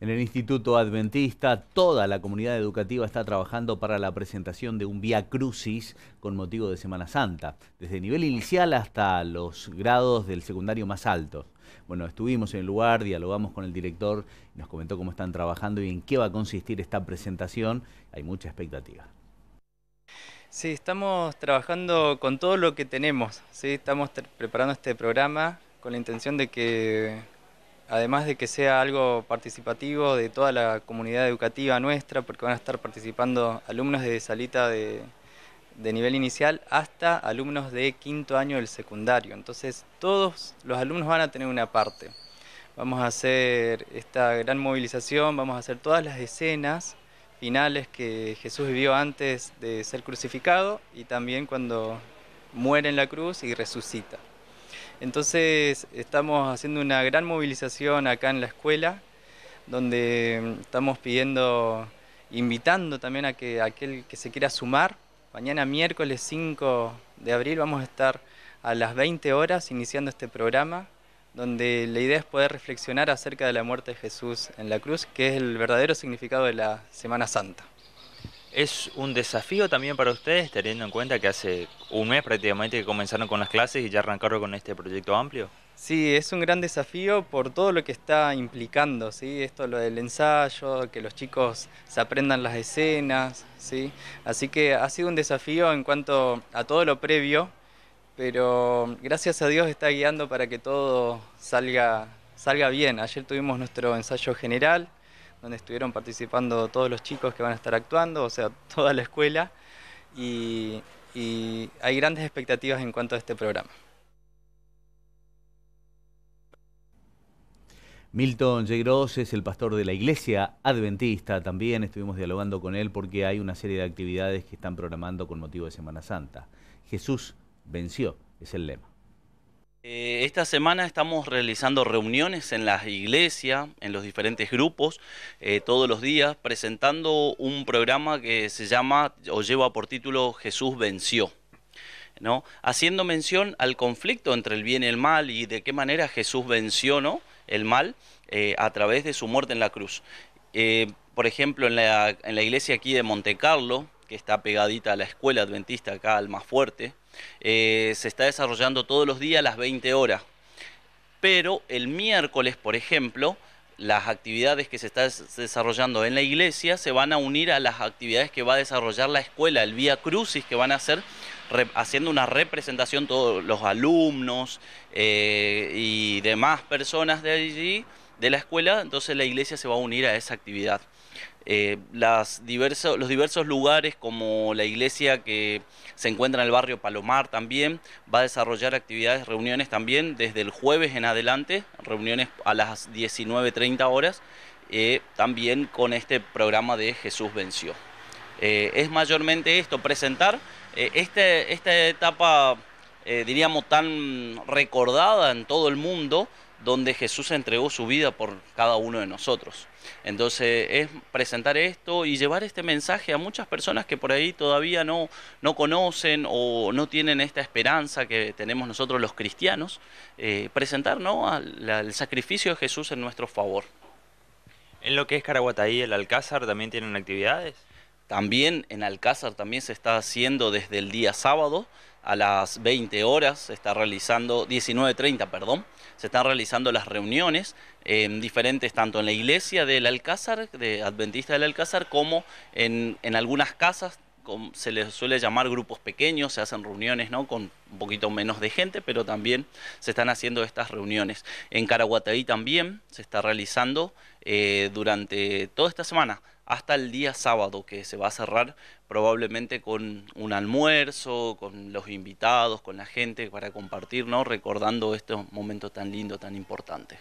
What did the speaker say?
En el Instituto Adventista, toda la comunidad educativa está trabajando para la presentación de un Vía Crucis con motivo de Semana Santa, desde nivel inicial hasta los grados del secundario más alto. Bueno, estuvimos en el lugar, dialogamos con el director, nos comentó cómo están trabajando y en qué va a consistir esta presentación. Hay mucha expectativa. Sí, estamos trabajando con todo lo que tenemos. ¿sí? Estamos preparando este programa con la intención de que además de que sea algo participativo de toda la comunidad educativa nuestra, porque van a estar participando alumnos de salita de, nivel inicial hasta alumnos de quinto año del secundario. Entonces todos los alumnos van a tener una parte. Vamos a hacer esta gran movilización, vamos a hacer todas las escenas finales que Jesús vivió antes de ser crucificado y también cuando muere en la cruz y resucita. Entonces estamos haciendo una gran movilización acá en la escuela, donde mm, estamos pidiendo, invitando también a que aquel que se quiera sumar. Mañana miércoles 5 de abril vamos a estar a las 20 horas iniciando este programa, donde la idea es poder reflexionar acerca de la muerte de Jesús en la cruz, que es el verdadero significado de la Semana Santa es un desafío también para ustedes, teniendo en cuenta que hace un mes prácticamente que comenzaron con las clases y ya arrancaron con este proyecto amplio. Sí, es un gran desafío por todo lo que está implicando, ¿sí? Esto lo del ensayo, que los chicos se aprendan las escenas, ¿sí? Así que ha sido un desafío en cuanto a todo lo previo, pero gracias a Dios está guiando para que todo salga, salga bien. Ayer tuvimos nuestro ensayo general, donde estuvieron participando todos los chicos que van a estar actuando, o sea, toda la escuela, y, hay grandes expectativas en cuanto a este programa. Milton Yegros es el pastor de la iglesia adventista, también estuvimos dialogando con él porque hay una serie de actividades que están programando con motivo de Semana Santa. Jesús venció, es el lema. Eh, esta semana estamos realizando reuniones en la iglesias, en los diferentes grupos, eh, todos los días, presentando un programa que se llama o lleva por título Jesús venció. ¿no? Haciendo mención al conflicto entre el bien y el mal y de qué manera Jesús venció el mal eh, a través de su muerte en la cruz. por ejemplo, en la, en la iglesia aquí de Monte Carlo, que está pegadita a la escuela adventista acá al más fuerte, eh, se está desarrollando todos los días a las 20 horas. Pero el miércoles, por ejemplo, las actividades que se están desarrollando en la iglesia se van a unir a las actividades que va a desarrollar la escuela, el Vía Crucis que van a hacer haciendo una representación todos los alumnos eh, y demás personas de allí, de la escuela, entonces la iglesia se va a unir a esa actividad. Eh, los diversos lugares como la iglesia que se encuentra en el barrio Palomar también, va a desarrollar actividades, reuniones también desde el jueves en adelante, reuniones a las 19.30 horas, eh, también con este programa de Jesús venció. Eh, es mayormente esto, presentar este, esta etapa, diríamos, tan recordada en todo el mundo, donde Jesús entregó su vida por cada uno de nosotros. Entonces es presentar esto y llevar este mensaje a muchas personas que por ahí todavía no, no conocen o no tienen esta esperanza que tenemos nosotros los cristianos, eh, presentar ¿no? al, sacrificio de Jesús en nuestro favor. En lo que es Caraguataí, el Alcázar, ¿también tienen actividades? También en Alcázar también se está haciendo desde el día sábado a las 20 horas, se está realizando, 19.30, perdón, se están realizando las reuniones em, diferentes tanto en la iglesia del Alcázar, de Adventista del Alcázar, como en, en algunas casas se les suele llamar grupos pequeños, se hacen reuniones ¿no? con un poquito menos de gente, pero también se están haciendo estas reuniones. En Caraguataí también se está realizando eh, durante toda esta semana, hasta el día sábado, que se va a cerrar probablemente con un almuerzo, con los invitados, con la gente, para compartir, ¿no? recordando estos momentos tan lindos, tan importantes.